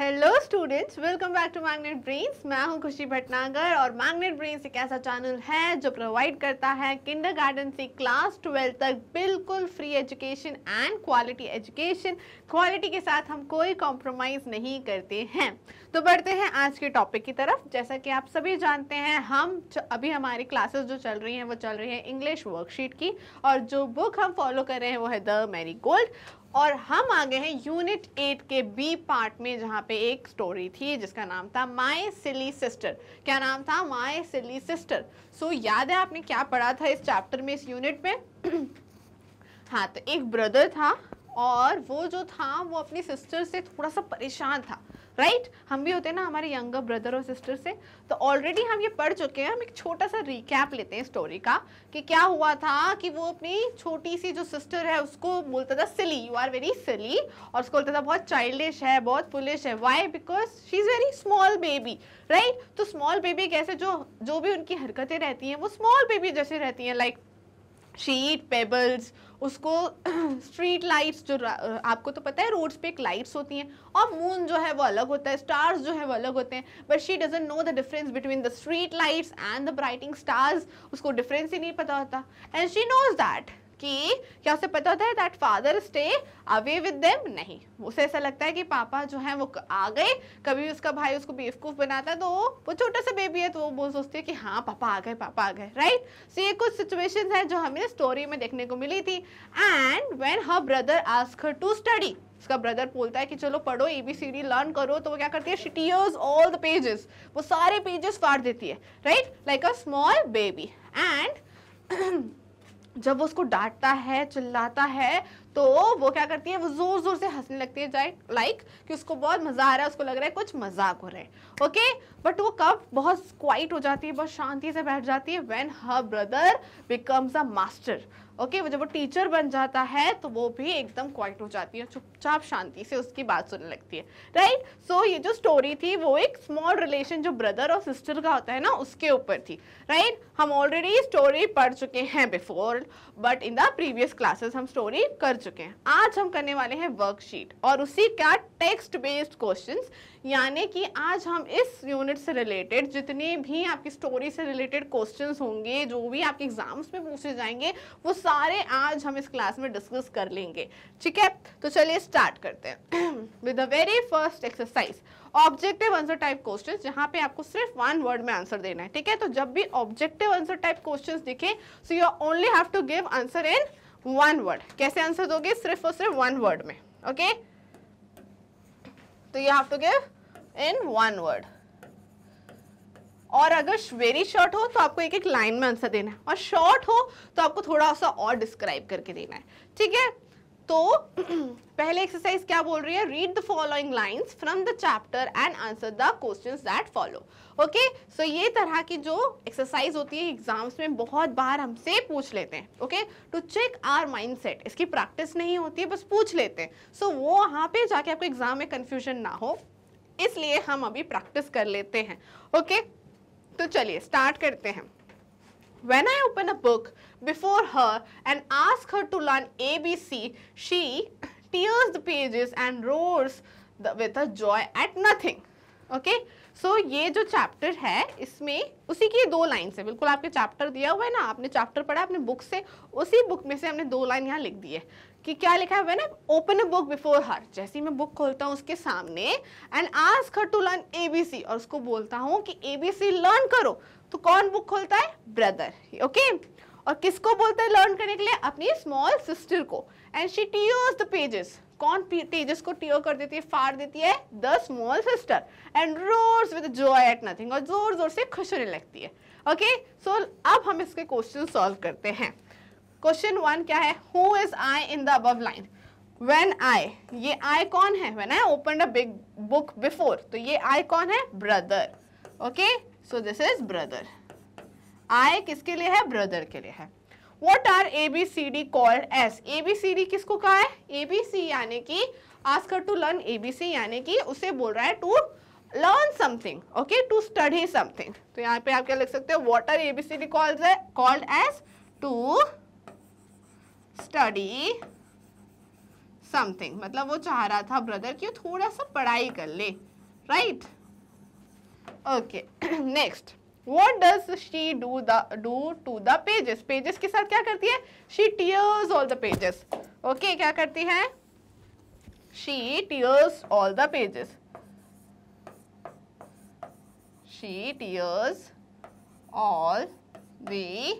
Hello students welcome back to Magnet Brains मैं हूं खुशी भटनागर और मैग्नेट ब्रेन्स एक ऐसा चैनल है जो प्रोवाइड करता है किंडरगार्टन से क्लास ट्वेल्व तक बिल्कुल free education and quality education quality के साथ हम कोई कॉम्प्रोमाइज़ नहीं करते हैं तो बढ़ते हैं आज के टॉपिक की तरफ जैसा कि आप सभी जानते हैं हम अभी हमारी क्लासेस जो चल रही हैं वो चल रही है इंग्लिश वर्कशीट की और जो बुक हम फॉलो कर रहे हैं वो है द मैरी गोल्ड और हम आ गए हैं यूनिट एट के बी पार्ट में जहाँ पे एक स्टोरी थी जिसका नाम था माय सिली सिस्टर क्या नाम था माय सिली सिस्टर सो याद है आपने क्या पढ़ा था इस चैप्टर में इस यूनिट में हाँ तो एक ब्रदर था और वो जो था वो अपनी सिस्टर से थोड़ा सा परेशान था राइट right? हम भी होते हैं ना हमारे यंगर ब्रदर और सिस्टर से तो ऑलरेडी हम ये पढ़ चुके हैं हम एक छोटा सा रिकैप लेते हैं स्टोरी का कि क्या हुआ था कि वो अपनी छोटी सी जो सिस्टर है उसको बोलता था silly you are very silly और उसको बोलता था बहुत चाइल्डिश है बहुत पुलिश है why because she is very small baby right तो स्मॉल बेबी कैसे जो जो भी उनकी हरकतें रहती हैं वो स्मॉल बेबी जैसे रहती हैं लाइक like, शीट पेबल्स उसको स्ट्रीट लाइट्स जो आपको तो पता है रोड्स पे एक लाइट्स होती हैं और मून जो है वो अलग होता है स्टार्स जो है वो अलग होते हैं but she doesn't know the difference between the street lights and the brighting stars उसको डिफरेंस ही नहीं पता होता एंड शी नोज दैट कि क्या उसे पता होता है that father stay away with them नहीं उसे ऐसा लगता है कि पापा जो है वो आ गए कभी उसका भाई उसको बेवकूफ़ बनाता है तो वो छोटा सा बेबी है तो वो बोल सोचती है कि हाँ पापा आ गए पापा आ गए राइट right? सो so, ये कुछ सिचुएशन है जो हमें स्टोरी में देखने को मिली थी and when her brother ask to study उसका ब्रदर बोलता है कि चलो पढ़ो A B C D learn करो तो वो क्या करती है शिटियर्स ऑल द पेजेस वो सारे पेजेस फाड़ देती है right like a small baby and जब वो उसको डांटता है चिल्लाता है तो वो क्या करती है वो जोर जोर से हंसने लगती है लाइक कि उसको बहुत मज़ा आ रहा है उसको लग रहा है कुछ मजाक हो रहा है ओके बट वो कब बहुत क्वाइट हो जाती है बहुत शांति से बैठ जाती है when her brother becomes a master okay वो जब वो टीचर बन जाता है तो वो भी एकदम क्वाइट हो जाती है चुपचाप शांति से उसकी बात सुनने लगती है राइट right? सो so, ये जो स्टोरी थी वो एक स्मॉल रिलेशन जो ब्रदर और सिस्टर का होता है ना उसके ऊपर थी राइट right? हम ऑलरेडी स्टोरी पढ़ चुके हैं before but in the previous classes हम स्टोरी कर चुके हैं आज हम करने वाले हैं वर्कशीट और उसी का टेक्स्ट बेस्ड क्वेश्चंस यानी कि आज हम इस यूनिट से रिलेटेड जितने भी आपकी स्टोरी से रिलेटेड क्वेश्चंस होंगे जो भी आपके एग्जाम्स में पूछे जाएंगे वो सारे आज हम इस क्लास में डिस्कस कर लेंगे ठीक है तो चलिए स्टार्ट करते हैं with the very first exercise objective answer type question जहां पे आपको सिर्फ वन वर्ड में आंसर देना है ठीक है तो जब भी ऑब्जेक्टिव आंसर टाइप क्वेश्चन दिखे so you only have to give answer in one word कैसे आंसर दोगे सिर्फ और सिर्फ वन वर्ड में ओके तो you have to give in one word और अगर वेरी शॉर्ट हो तो आपको एक एक लाइन में आंसर देना है और शॉर्ट हो तो आपको थोड़ा सा और डिस्क्राइब करके देना है ठीक है तो पहले एक्सरसाइज क्या बोल रही है read the following lines from the chapter and answer the questions that follow okay so ये तरह की जो एक्सरसाइज होती है एग्जाम्स में बहुत बार हमसे पूछ लेते हैं okay to check our mindset इसकी प्रैक्टिस नहीं होती है बस पूछ लेते हैं सो so, वो वहाँ पे जाके आपको एग्जाम में कन्फ्यूजन ना हो इसलिए हम अभी प्रैक्टिस कर लेते हैं ओके okay? तो चलिए स्टार्ट करते हैं when I open a book before her and ask her to learn ABC, she tears the pages and roars the, with a joy at nothing. okay? So so, ये जो chapter है इसमें उसी की दो लाइन से बिल्कुल आपके चैप्टर दिया हुआ है ना आपने चैप्टर पढ़ा अपने बुक से उसी बुक में से हमने दो लाइन यहाँ लिख दी है कि क्या लिखा है when open a book before her जैसे ही मैं बुक खोलता हूँ उसके सामने एंड आज her to learn A B C और उसको बोलता हूँ कि ए बी सी लर्न करो तो कौन बुक खोलता है ब्रदर ओके okay? और किसको बोलते हैं लर्न करने के लिए अपनी स्मॉल सिस्टर को and she tears the pages कौन पेजेस को टीयर कर देती है फाड़ देती है the small sister and roars with joy at nothing और जोर जोर से खुश होने लगती है ओके सो अब हम इसके क्वेश्चन सॉल्व करते हैं क्वेश्चन वन क्या है who is I in the above line When I ये I कौन है When I opened a big book before तो ये I कौन है Brother okay so this is brother आई किसके लिए है ब्रदर के लिए है what are A B C D called as A B C D किसको कहा है ए बी सी यानी कि ask her to learn A B C यानी कि उसे बोल रहा है to learn something okay to study something तो यहाँ पे आप क्या लिख सकते हो what are A B C D called called as to study something मतलब वो चाह रहा था ब्रदर कि थोड़ा सा पढ़ाई कर ले right okay next what does she do do to the pages pages के साथ क्या करती है she tears all the pages okay क्या करती है she tears all the pages she tears all the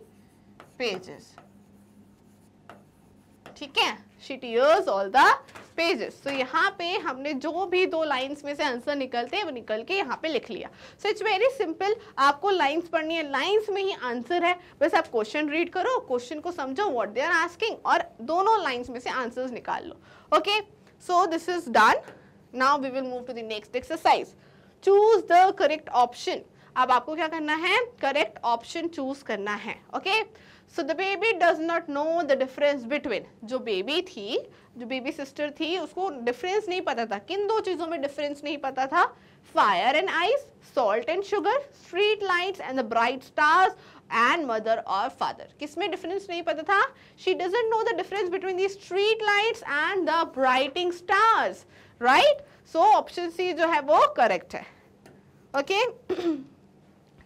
pages ठीक है she tears all the pages तो यहाँ पे हमने जो भी दो लाइंस में से आंसर निकलते हैं वो निकल के यहाँ पे लिख लिया सो इट्स वेरी सिंपल आपको लाइंस पढ़नी है लाइंस में ही आंसर है बस आप क्वेश्चन रीड करो क्वेश्चन को समझो व्हाट दे आर आस्किंग और दोनों लाइंस में से आंसर्स निकाल लो okay so this is done now we will move to the next exercise choose the correct option अब आपको क्या करना है करेक्ट ऑप्शन चूज करना है okay so the baby does not know the difference between जो बेबी थी जो बेबी सिस्टर थी उसको डिफरेंस नहीं पता था किन दो चीज़ों में डिफरेंस नहीं पता था fire and ice salt and sugar street lights and the bright stars and mother और फादर किसमें डिफरेंस नहीं पता था she doesn't know the difference between the street lights and the brighting stars right so option C जो है वो correct है okay okay?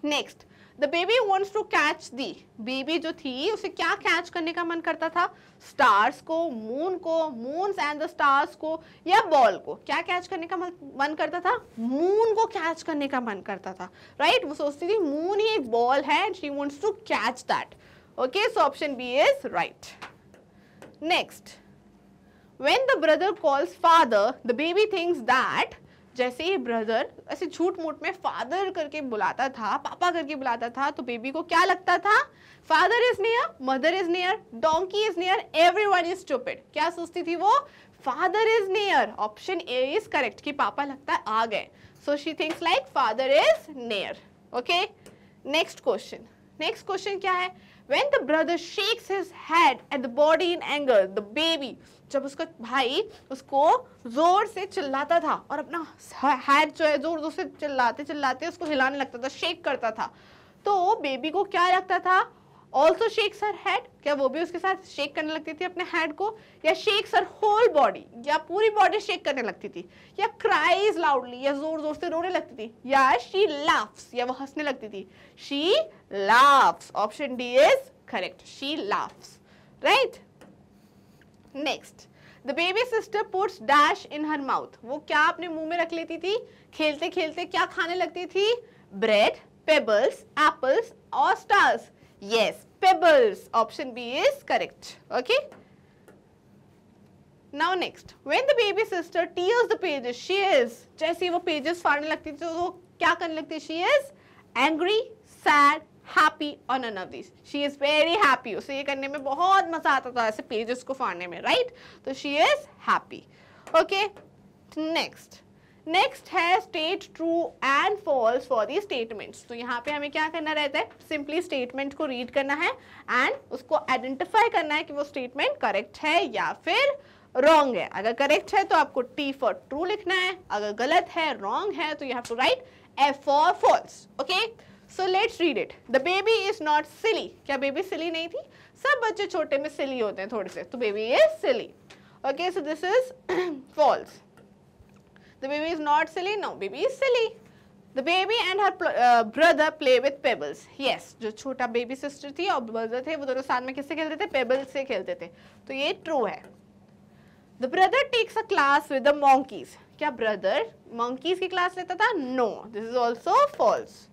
Next the baby wants to catch the baby जो थी उसे क्या कैच करने का मन करता था स्टार्स को मून को मून्स एंड द स्टार्स को या बॉल को क्या कैच करने का मन करता था मून को कैच करने का मन करता था राइट right? वो सोचती थी मून ही एक बॉल है and she wants to catch that okay so option B is right next when the brother calls father the baby thinks that जैसे ही ब्रदर ऐसे झूठ मूठ में फादर करके बुलाता था पापा करके बुलाता था तो बेबी को क्या लगता था father is near mother is near donkey is near everyone is stupid क्या सोचती थी वो father is near option A is correct कि पापा लगता है आ गए so she thinks like father is near okay next question next question क्या है when the brother shakes his head at the body in anger the baby जब उसका भाई उसको जोर से चिल्लाता था और अपना हेड जो है जोर जोर से चिल्लाते चिल्लाते उसको हिलाने लगता था शेक करता था तो बेबी को क्या लगता था ऑल्सो शेक्स हर हेड क्या वो भी उसके साथ शेक करने लगती थी अपने हेड को या शेक्स हर होल बॉडी या पूरी बॉडी शेक करने लगती थी या क्राइज लाउडली या जोर जोर से रोने लगती थी या शी लाफ्स या वो हंसने लगती थी she laughs option D is correct she laughs right next the baby sister puts dash in her mouth वो क्या अपने मुंह में रख लेती थी खेलते खेलते क्या खाने लगती थी ब्रेड पेबल्स एप्पल्स और stars Yes, pebbles. Option B is correct. Okay. Now next when the baby sister tears the pages she is जैसे वो पेजेस फाड़ने लगती है तो वो क्या करने लगती है she is angry sad happy or none of this she is very happy उसे ये करने में बहुत मजा आता था ऐसे पेजेस को फाड़ने में राइट right? तो she is happy okay next next है state true and false for the statements तो यहाँ पे हमें क्या करना रहता है सिंपली स्टेटमेंट को रीड करना है एंड उसको आइडेंटिफाई करना है कि वो स्टेटमेंट करेक्ट है या फिर रॉन्ग है अगर करेक्ट है तो आपको टी फॉर ट्रू लिखना है अगर गलत है रॉन्ग है तो you have to write F for false okay so let's read it the baby is not silly क्या बेबी सिली नहीं थी सब बच्चे छोटे में सिली होते हैं थोड़े से तो baby is silly okay so this is false The baby is not silly. No, baby is silly. The baby and her uh, brother play with pebbles. Yes, jo छोटा baby sister thi aur brother the wo dono saath mein kisse khelte the pebbles se khelte the to ye true hai The brother takes a class with the monkeys. kya brother monkeys ki class leta tha No, this is also false.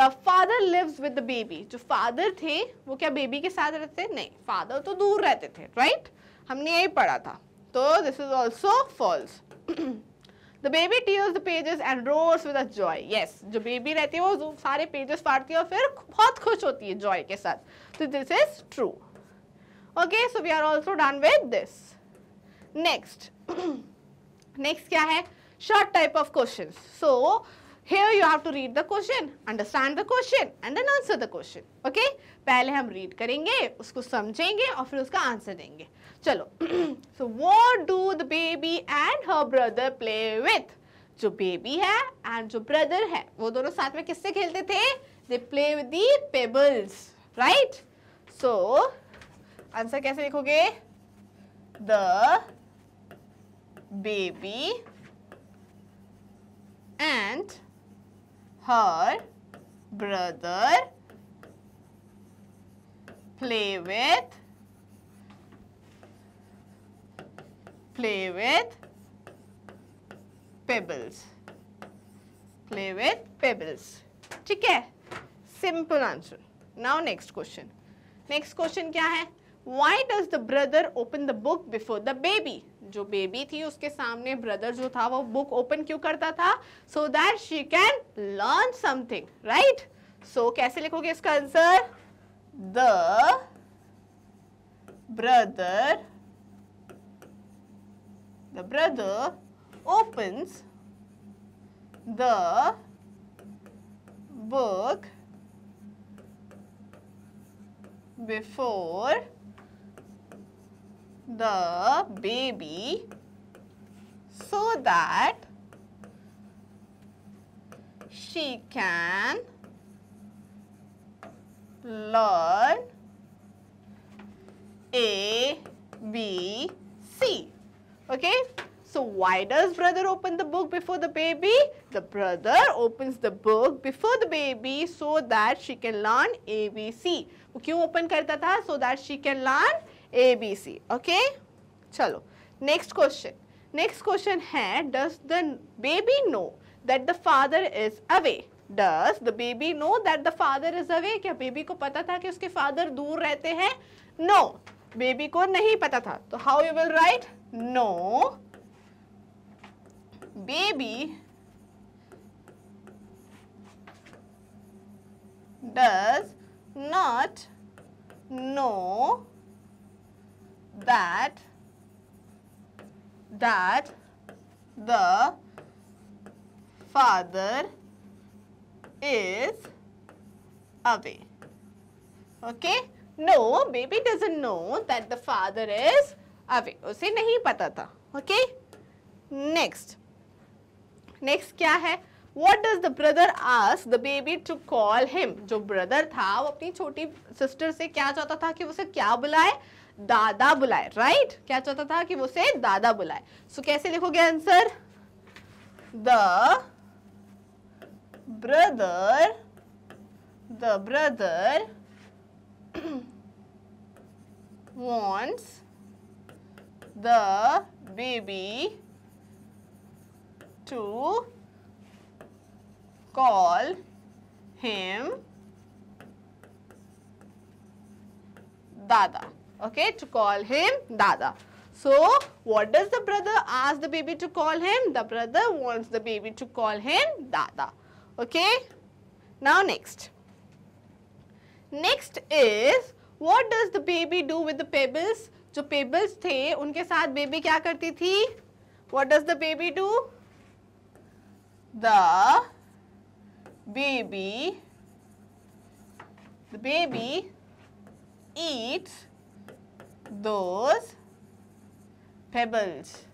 The father lives with the baby. जो father थे वो क्या baby के साथ रहते थे नहीं father तो दूर रहते थे right? हमने यही पढ़ा था तो this is also false. The baby tears the pages and roars with a joy. Yes, जो baby रहती है वो सारे pages फाड़ती है और फिर बहुत खुश होती है जॉय के साथ So this is true okay so we are also done with this. Next, next क्या है Short type of questions. So here you have to read the question, understand the question and then answer the question. Okay? pehle hum read karenge usko samjhenge aur fir uska answer denge chalo so what do the baby and her brother play with? jo baby hai and jo brother hai wo dono sath mein kisse khelte the they play with the pebbles right so answer kaise likhoge the baby and her brother play with play with pebbles play with pebbles ठीक है simple answer now next question next question क्या है why does the brother open the book before the baby जो baby थी उसके सामने brother जो था वो बुक ओपन क्यों करता था so that she can learn something right so कैसे लिखोगे इसका answer the brother the brother open the book before the baby so that she can learn A, B, C. Okay. So why does brother open the book before the baby? The brother opens the book before the baby so that she can learn A, B, C. Why open करता था? So that she can learn A B C okay चलो next question next question है does the baby know that the father is away does the baby know that the father is away क्या baby को पता था कि उसके father दूर रहते हैं नो बेबी को नहीं पता था तो how you will write no baby does not know that that the father is away. Okay? No, baby doesn't know that the father is away. use nahi pata tha Okay? Next. Next kya hai What does the brother ask the baby to call him? jo brother tha wo apni choti sister se kya chahta tha ki use kya bulaye दादा बुलाए right क्या चाहता था कि वो उसे दादा बुलाए सो so, कैसे लिखोगे answer the brother the brother wants the baby to call him dada okay, to call him Dada. So, what does the brother ask the baby to call him? The brother wants the baby to call him Dada. Okay. Now, next. Next is, what does the baby do with the pebbles? pebbles pebbles unke saath baby kya क्या thi? What does the baby do? The baby, the baby eats. those pebbles.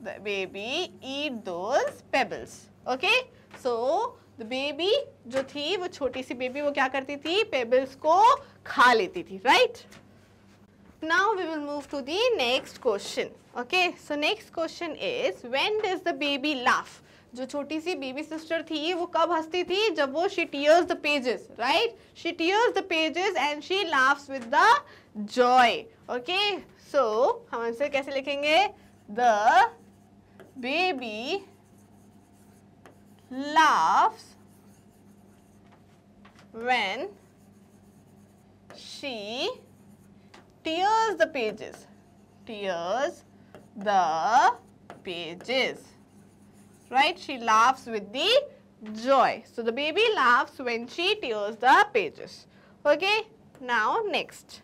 The baby eat those pebbles. Okay? So the baby जो थी वो छोटी सी baby वो क्या करती थी pebbles को खा लेती थी right? Now we will move to the next question. Okay, so next question is when does the baby laugh? जो छोटी सी बेबी सिस्टर थी वो कब हंसती थी जब वो she tears the pages right she tears the pages and she laughs with the joy okay so हम आंसर कैसे लिखेंगे the baby laughs when she tears the pages tears the pages right? She laughs with the joy. So the baby laughs when she tears the pages. Okay, now next.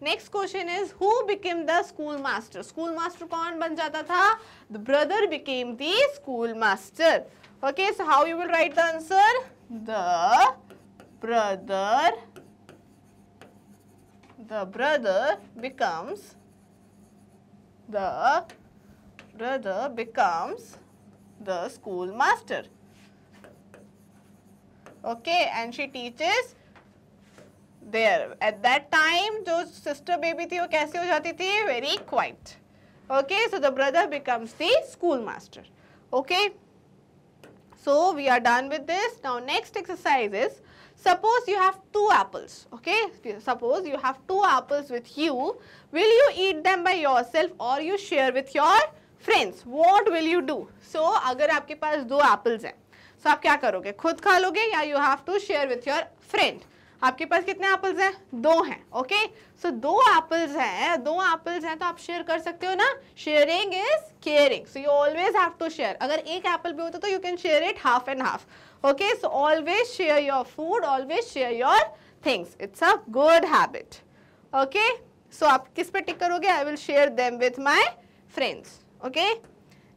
Next question is who became the schoolmaster? Schoolmaster kaun ban jata tha? The brother became the schoolmaster. Okay, so how you will write the answer? The brother the brother becomes the brother becomes the schoolmaster. Okay, and she teaches there. At that time, Those sister baby thi, wo kaise ho jati thi? Very quiet. Okay, so the brother becomes the schoolmaster. Okay. So we are done with this. Now next exercise is suppose you have two apples. Okay. Suppose you have two apples with you. Will you eat them by yourself or you share with your friends what will you do so अगर आपके पास दो apples हैं सो so आप क्या करोगे खुद खा लोगे या you have to share with your friend आपके पास कितने एप्पल्स हैं दो हैं ओके सो दो एप्पल्स हैं दो एप्पल्स हैं तो आप शेयर कर सकते हो ना sharing is caring so you always have to share अगर एक एप्पल भी होता तो you can share it half and half okay so always share your food always share your things it's a good habit okay so आप किस पे tick करोगे I will share them with my friends okay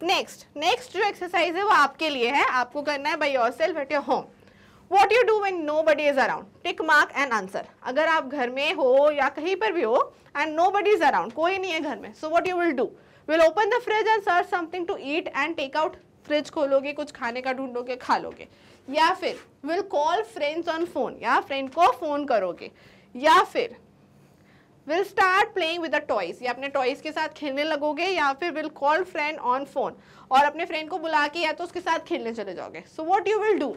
next next जो exercise है वो आपके लिए है आपको करना है by your self eight your home what you do when nobody is around tick mark and answer अगर आप घर में हो या कहीं पर भी हो and nobody is around कोई नहीं है घर में so what you will do will open the fridge and search something to eat and take out fridge खोलोगे कुछ खाने का ढूंढोगे खा लोगे या फिर will call friends on phone या फ्रेंड को फ़ोन करोगे या फिर will start playing with the toys या अपने टॉयज के साथ खेलने लगोगे या फिर will call friend on phone और अपने फ्रेंड को बुला के या तो उसके साथ खेलने चले जाओगे so what you will do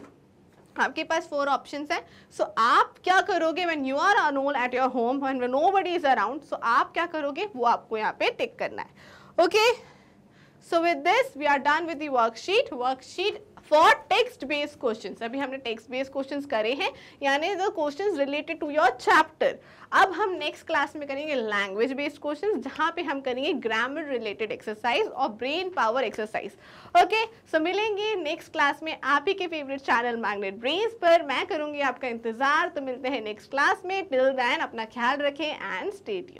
आपके पास फोर ऑप्शन हैं सो so, आप क्या करोगे वेन यू आर अनोल at your home when nobody is around so आप क्या करोगे वो आपको यहाँ पे टिक करना है okay so with this we are done with the worksheet worksheet for text based question अभी हमने टेक्स्ट बेस्ड क्वेश्चन करे हैं यानी the question related to your chapter अब हम नेक्स्ट क्लास में करेंगे लैंग्वेज बेस्ड क्वेश्चन जहाँ पे हम करेंगे ग्रामर रिलेटेड एक्सरसाइज और brain power exercise okay so मिलेंगे नेक्स्ट क्लास में आप ही के फेवरेट चैनल मैग्नेट ब्रेन्स पर मैं करूँगी आपका इंतजार तो मिलते हैं नेक्स्ट क्लास में टिल दैन अपना ख्याल रखें एंड स्टेट